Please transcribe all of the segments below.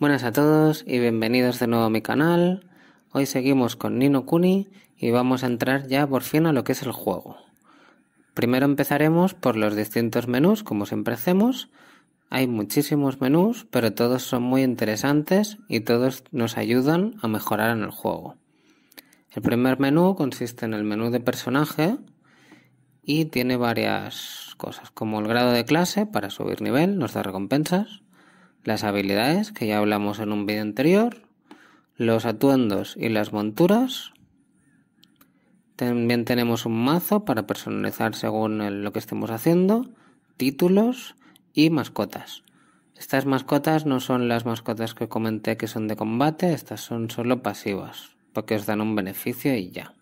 Buenas a todos y bienvenidos de nuevo a mi canal. Hoy seguimos con Nino Kuni y vamos a entrar ya por fin a lo que es el juego. Primero empezaremos por los distintos menús, como siempre hacemos. Hay muchísimos menús, pero todos son muy interesantes y todos nos ayudan a mejorar en el juego. El primer menú consiste en el menú de personaje y tiene varias cosas, como el grado de clase para subir nivel, nos da recompensas las habilidades, que ya hablamos en un vídeo anterior, los atuendos y las monturas. También tenemos un mazo para personalizar según lo que estemos haciendo, títulos y mascotas. Estas mascotas no son las mascotas que comenté que son de combate, estas son solo pasivas, porque os dan un beneficio y ya.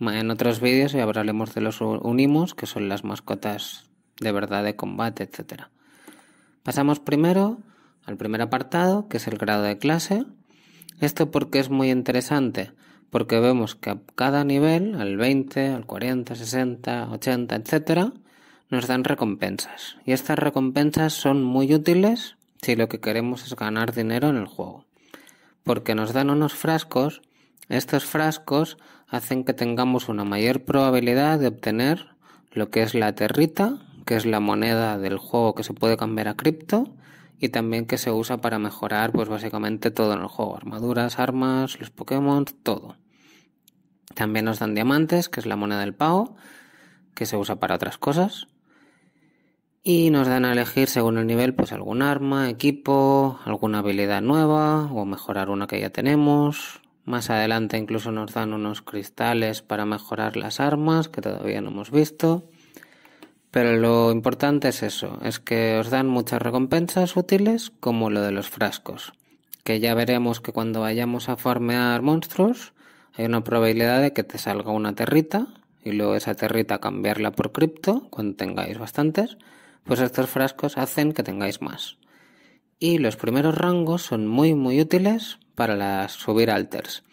En otros vídeos ya hablaremos de los unimos, que son las mascotas de verdad de combate, etc. Pasamos primero al primer apartado, que es el grado de clase. Esto porque es muy interesante, porque vemos que a cada nivel, al 20, al 40, 60, 80, etc., nos dan recompensas. Y estas recompensas son muy útiles si lo que queremos es ganar dinero en el juego. Porque nos dan unos frascos, estos frascos hacen que tengamos una mayor probabilidad de obtener lo que es la territa, que es la moneda del juego que se puede cambiar a cripto, y también que se usa para mejorar pues básicamente todo en el juego, armaduras, armas, los Pokémon, todo. También nos dan diamantes, que es la moneda del pago, que se usa para otras cosas. Y nos dan a elegir según el nivel pues algún arma, equipo, alguna habilidad nueva o mejorar una que ya tenemos. Más adelante incluso nos dan unos cristales para mejorar las armas que todavía no hemos visto. Pero lo importante es eso, es que os dan muchas recompensas útiles como lo de los frascos, que ya veremos que cuando vayamos a farmear monstruos hay una probabilidad de que te salga una territa y luego esa territa cambiarla por cripto cuando tengáis bastantes, pues estos frascos hacen que tengáis más. Y los primeros rangos son muy muy útiles para las subir alters,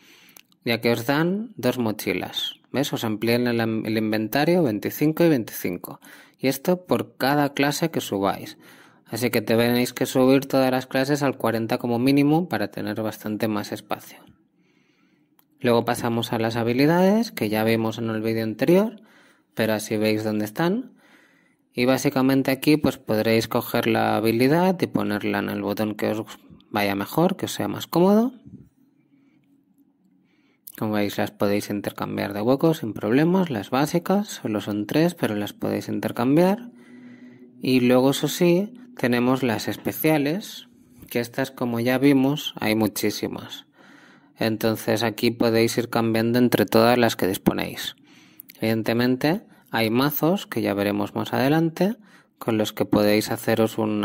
ya que os dan dos mochilas, ¿Ves? Os amplían el, el, inventario 25 y 25. Y esto por cada clase que subáis. Así que tenéis que subir todas las clases al 40 como mínimo para tener bastante más espacio. Luego pasamos a las habilidades que ya vimos en el vídeo anterior, pero así veis dónde están. Y básicamente aquí pues podréis coger la habilidad y ponerla en el botón que os vaya mejor, que os sea más cómodo. Como veis las podéis intercambiar de huecos sin problemas, las básicas, solo son tres, pero las podéis intercambiar. Y luego eso sí, tenemos las especiales, que estas como ya vimos hay muchísimas. Entonces aquí podéis ir cambiando entre todas las que disponéis. Evidentemente hay mazos, que ya veremos más adelante, con los que podéis haceros un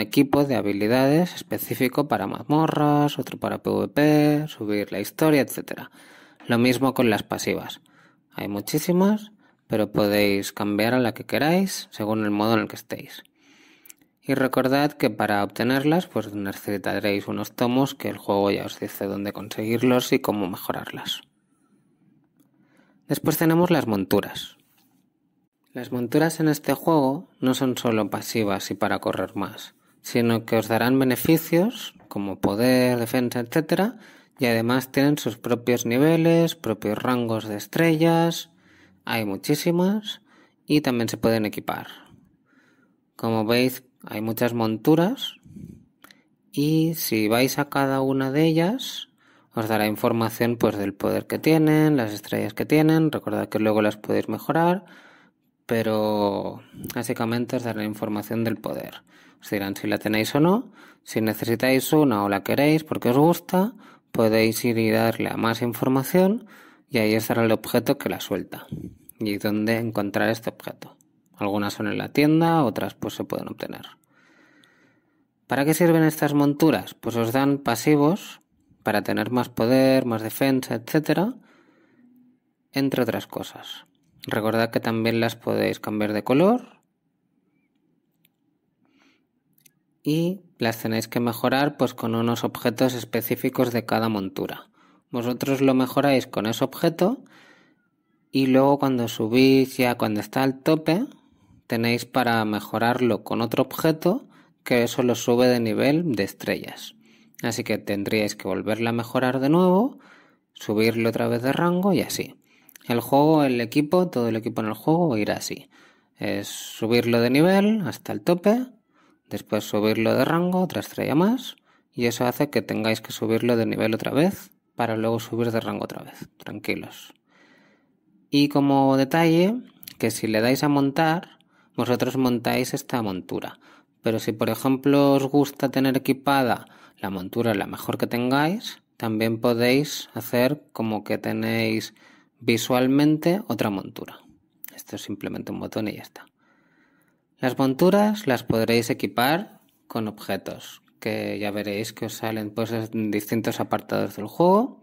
equipo de habilidades específico para mazmorras, otro para PvP, subir la historia, etc. Lo mismo con las pasivas. Hay muchísimas, pero podéis cambiar a la que queráis según el modo en el que estéis. Y recordad que para obtenerlas pues necesitaréis unos tomos que el juego ya os dice dónde conseguirlos y cómo mejorarlas. Después tenemos las monturas. Las monturas en este juego no son solo pasivas y para correr más, sino que os darán beneficios como poder, defensa, etc. Y además tienen sus propios niveles, propios rangos de estrellas, hay muchísimas y también se pueden equipar. Como veis, hay muchas monturas y si vais a cada una de ellas, os dará información pues del poder que tienen, las estrellas que tienen, recordad que luego las podéis mejorar pero básicamente os dará información del poder. Os dirán si la tenéis o no, si necesitáis una o la queréis porque os gusta, podéis ir y darle a más información y ahí estará el objeto que la suelta y dónde encontrar este objeto. Algunas son en la tienda, otras pues se pueden obtener. ¿Para qué sirven estas monturas? Pues os dan pasivos para tener más poder, más defensa, etcétera, entre otras cosas. Recordad que también las podéis cambiar de color y las tenéis que mejorar pues con unos objetos específicos de cada montura. Vosotros lo mejoráis con ese objeto y luego cuando subís ya cuando está al tope tenéis para mejorarlo con otro objeto que eso lo sube de nivel de estrellas. Así que tendríais que volverla a mejorar de nuevo, subirlo otra vez de rango y así. El juego, el equipo, todo el equipo en el juego irá así. Es subirlo de nivel hasta el tope, después subirlo de rango, otra estrella más, y eso hace que tengáis que subirlo de nivel otra vez para luego subir de rango otra vez. Tranquilos. Y como detalle, que si le dais a montar, vosotros montáis esta montura. Pero si por ejemplo os gusta tener equipada la montura la mejor que tengáis, también podéis hacer como que tenéis Visualmente, otra montura. Esto es simplemente un botón y ya está. Las monturas las podréis equipar con objetos, que ya veréis que os salen pues, en distintos apartados del juego.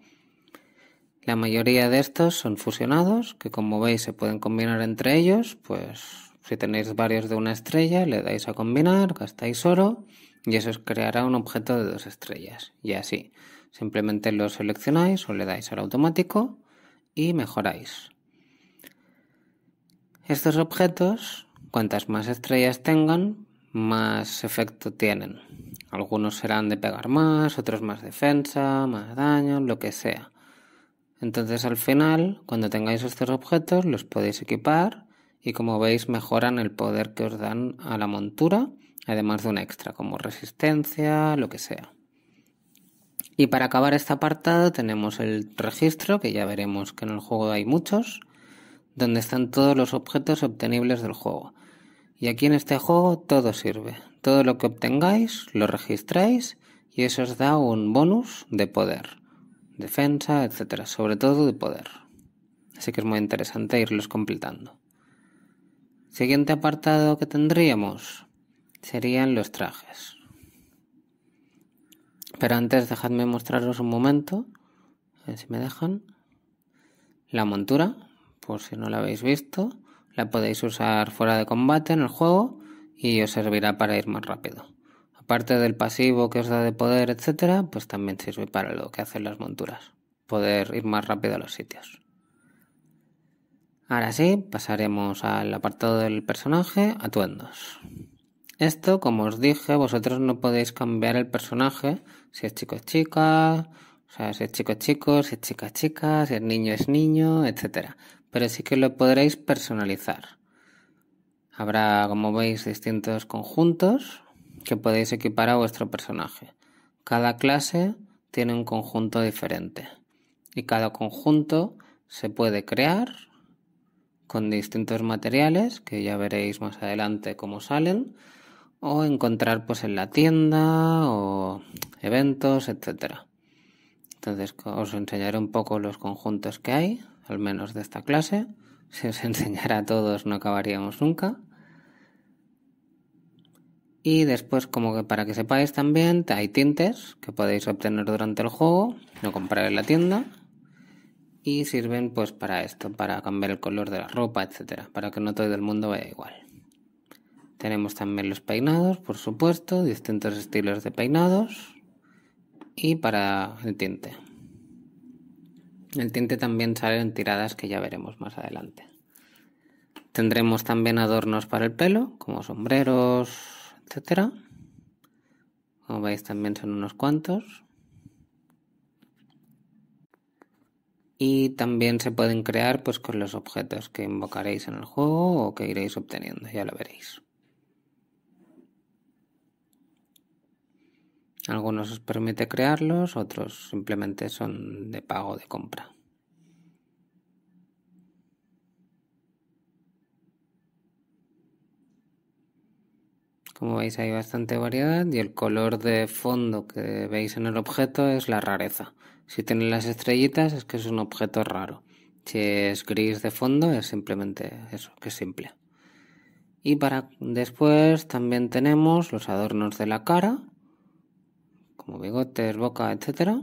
La mayoría de estos son fusionados, que como veis se pueden combinar entre ellos, pues si tenéis varios de una estrella, le dais a combinar, gastáis oro y eso os creará un objeto de dos estrellas. Y así, simplemente lo seleccionáis o le dais al automático y mejoráis. Estos objetos, cuantas más estrellas tengan, más efecto tienen. Algunos serán de pegar más, otros más defensa, más daño, lo que sea. Entonces al final, cuando tengáis estos objetos, los podéis equipar y como veis mejoran el poder que os dan a la montura, además de un extra como resistencia, lo que sea. Y para acabar este apartado tenemos el registro, que ya veremos que en el juego hay muchos, donde están todos los objetos obtenibles del juego. Y aquí en este juego todo sirve. Todo lo que obtengáis lo registráis y eso os da un bonus de poder, defensa, etcétera, sobre todo de poder. Así que es muy interesante irlos completando. Siguiente apartado que tendríamos serían los trajes. Pero antes dejadme mostraros un momento, a ver si me dejan, la montura, por si no la habéis visto. La podéis usar fuera de combate en el juego y os servirá para ir más rápido. Aparte del pasivo que os da de poder, etcétera, pues también sirve para lo que hacen las monturas, poder ir más rápido a los sitios. Ahora sí, pasaremos al apartado del personaje, atuendos. Esto, como os dije, vosotros no podéis cambiar el personaje si es chico es chica, o sea, si es chico es chico, si es chica es chica, si es niño es niño, etc. Pero sí que lo podréis personalizar. Habrá, como veis, distintos conjuntos que podéis equipar a vuestro personaje. Cada clase tiene un conjunto diferente y cada conjunto se puede crear con distintos materiales que ya veréis más adelante cómo salen o encontrar pues en la tienda o eventos, etcétera. Entonces os enseñaré un poco los conjuntos que hay, al menos de esta clase. Si os enseñara a todos no acabaríamos nunca. Y después, como que para que sepáis también, hay tintes que podéis obtener durante el juego, no comprar en la tienda. Y sirven pues para esto, para cambiar el color de la ropa, etcétera, para que no todo el mundo vaya igual. Tenemos también los peinados, por supuesto, distintos estilos de peinados y para el tinte. El tinte también sale en tiradas que ya veremos más adelante. Tendremos también adornos para el pelo, como sombreros, etcétera. Como veis también son unos cuantos. Y también se pueden crear pues con los objetos que invocaréis en el juego o que iréis obteniendo, ya lo veréis. Algunos os permite crearlos, otros simplemente son de pago de compra. Como veis hay bastante variedad y el color de fondo que veis en el objeto es la rareza. Si tiene las estrellitas es que es un objeto raro. Si es gris de fondo es simplemente eso, que es simple. Y para después también tenemos los adornos de la cara, como bigotes, boca, etc.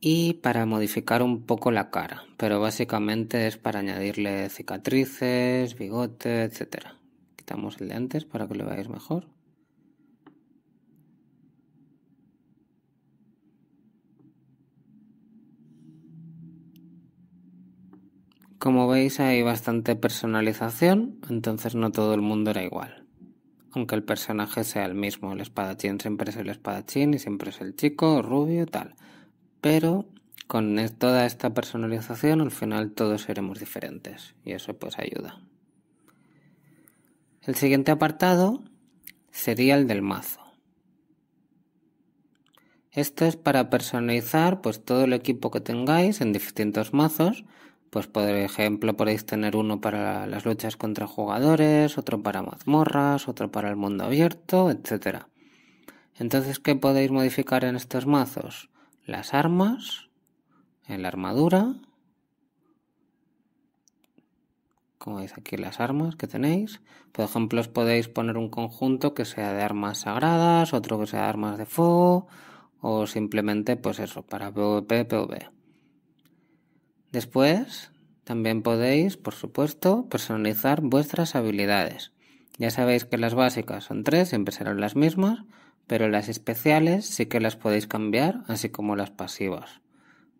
Y para modificar un poco la cara, pero básicamente es para añadirle cicatrices, bigotes, etc. Quitamos el de antes para que lo veáis mejor. Como veis hay bastante personalización, entonces no todo el mundo era igual aunque el personaje sea el mismo. El espadachín siempre es el espadachín y siempre es el chico, rubio, tal. Pero con toda esta personalización al final todos seremos diferentes y eso pues ayuda. El siguiente apartado sería el del mazo. Esto es para personalizar pues todo el equipo que tengáis en distintos mazos pues por ejemplo podéis tener uno para las luchas contra jugadores, otro para mazmorras, otro para el mundo abierto, etc. Entonces, ¿qué podéis modificar en estos mazos? Las armas, en la armadura, como veis aquí las armas que tenéis. Por ejemplo, os podéis poner un conjunto que sea de armas sagradas, otro que sea de armas de fuego, o simplemente pues eso, para PvP, PvP. Después, también podéis, por supuesto, personalizar vuestras habilidades. Ya sabéis que las básicas son tres, siempre serán las mismas, pero las especiales sí que las podéis cambiar, así como las pasivas.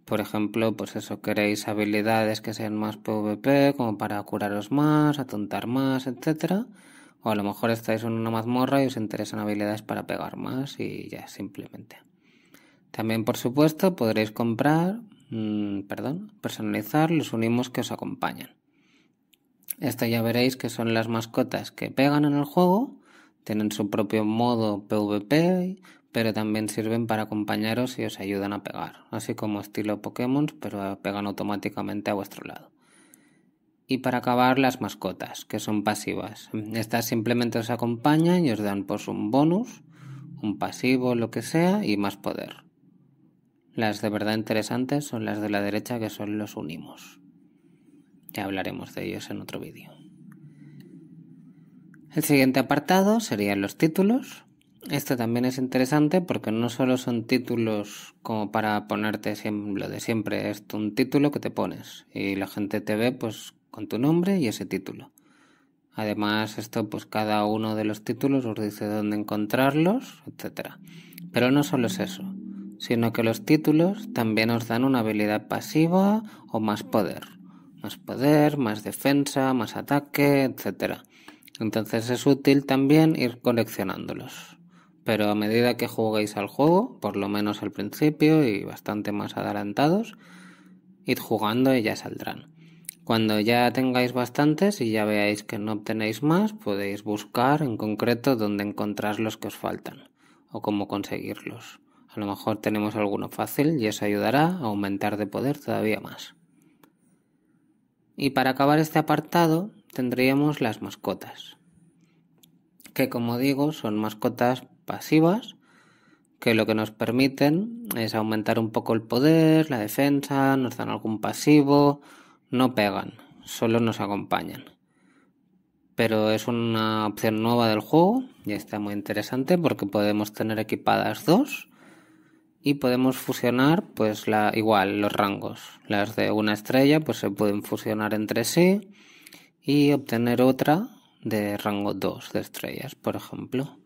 Por ejemplo, pues eso, queréis habilidades que sean más PvP, como para curaros más, atontar más, etc. O a lo mejor estáis en una mazmorra y os interesan habilidades para pegar más y ya simplemente. También, por supuesto, podréis comprar Mm, perdón, personalizar los unimos que os acompañan. Esto ya veréis que son las mascotas que pegan en el juego, tienen su propio modo PvP, pero también sirven para acompañaros y os ayudan a pegar, así como estilo Pokémon, pero pegan automáticamente a vuestro lado. Y para acabar, las mascotas, que son pasivas. Estas simplemente os acompañan y os dan por pues, un bonus, un pasivo, lo que sea, y más poder. Las de verdad interesantes son las de la derecha que son los unimos. Ya hablaremos de ellos en otro vídeo. El siguiente apartado serían los títulos. Este también es interesante porque no solo son títulos como para ponerte lo de siempre, es un título que te pones y la gente te ve pues con tu nombre y ese título. Además, esto pues cada uno de los títulos os dice dónde encontrarlos, etc. Pero no solo es eso sino que los títulos también os dan una habilidad pasiva o más poder. Más poder, más defensa, más ataque, etc. Entonces es útil también ir coleccionándolos. Pero a medida que juguéis al juego, por lo menos al principio y bastante más adelantados, id jugando y ya saldrán. Cuando ya tengáis bastantes y ya veáis que no obtenéis más, podéis buscar en concreto dónde encontrar los que os faltan o cómo conseguirlos. A lo mejor tenemos alguno fácil y eso ayudará a aumentar de poder todavía más. Y para acabar este apartado tendríamos las mascotas, que como digo son mascotas pasivas, que lo que nos permiten es aumentar un poco el poder, la defensa, nos dan algún pasivo, no pegan, solo nos acompañan. Pero es una opción nueva del juego y está muy interesante porque podemos tener equipadas dos y podemos fusionar pues la igual los rangos las de una estrella pues se pueden fusionar entre sí y obtener otra de rango 2 de estrellas por ejemplo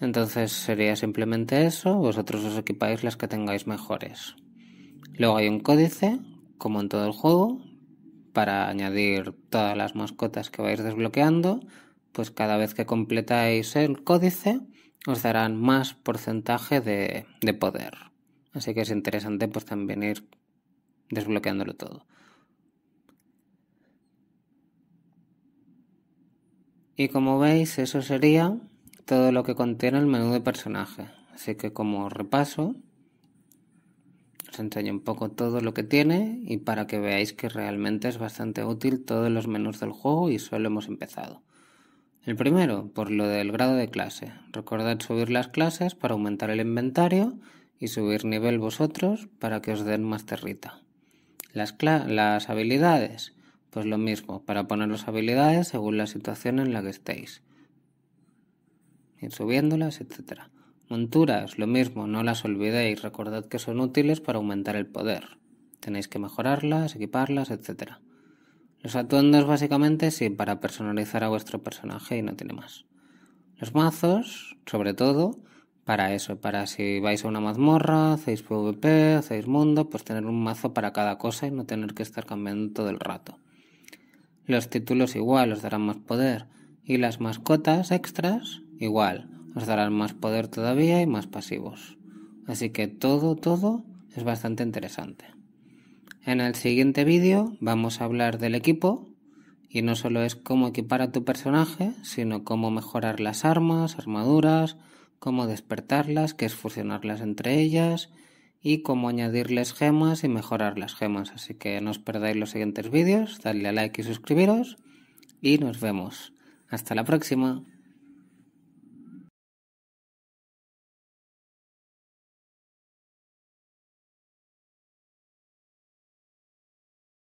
entonces sería simplemente eso vosotros os equipáis las que tengáis mejores luego hay un códice como en todo el juego para añadir todas las mascotas que vais desbloqueando pues cada vez que completáis el códice os darán más porcentaje de, poder. Así que es interesante pues también ir desbloqueándolo todo. Y como veis, eso sería todo lo que contiene el menú de personaje. Así que como repaso, os enseño un poco todo lo que tiene y para que veáis que realmente es bastante útil todos los menús del juego y solo hemos empezado. El primero, por lo del grado de clase. Recordad subir las clases para aumentar el inventario y subir nivel vosotros para que os den más territa. Las, habilidades, pues lo mismo, para poner las habilidades según la situación en la que estéis. Ir subiéndolas, etcétera. Monturas, lo mismo, no las olvidéis, recordad que son útiles para aumentar el poder. Tenéis que mejorarlas, equiparlas, etcétera. Los atuendos básicamente sí para personalizar a vuestro personaje y no tiene más. Los mazos, sobre todo, para eso, para si vais a una mazmorra, hacéis PvP, hacéis mundo, pues tener un mazo para cada cosa y no tener que estar cambiando todo el rato. Los títulos igual os darán más poder y las mascotas extras igual os darán más poder todavía y más pasivos. Así que todo, todo es bastante interesante. En el siguiente vídeo vamos a hablar del equipo y no solo es cómo equipar a tu personaje, sino cómo mejorar las armas, armaduras, cómo despertarlas, que es fusionarlas entre ellas y cómo añadirles gemas y mejorar las gemas. Así que no os perdáis los siguientes vídeos, dadle a like y suscribiros y nos vemos. Hasta la próxima.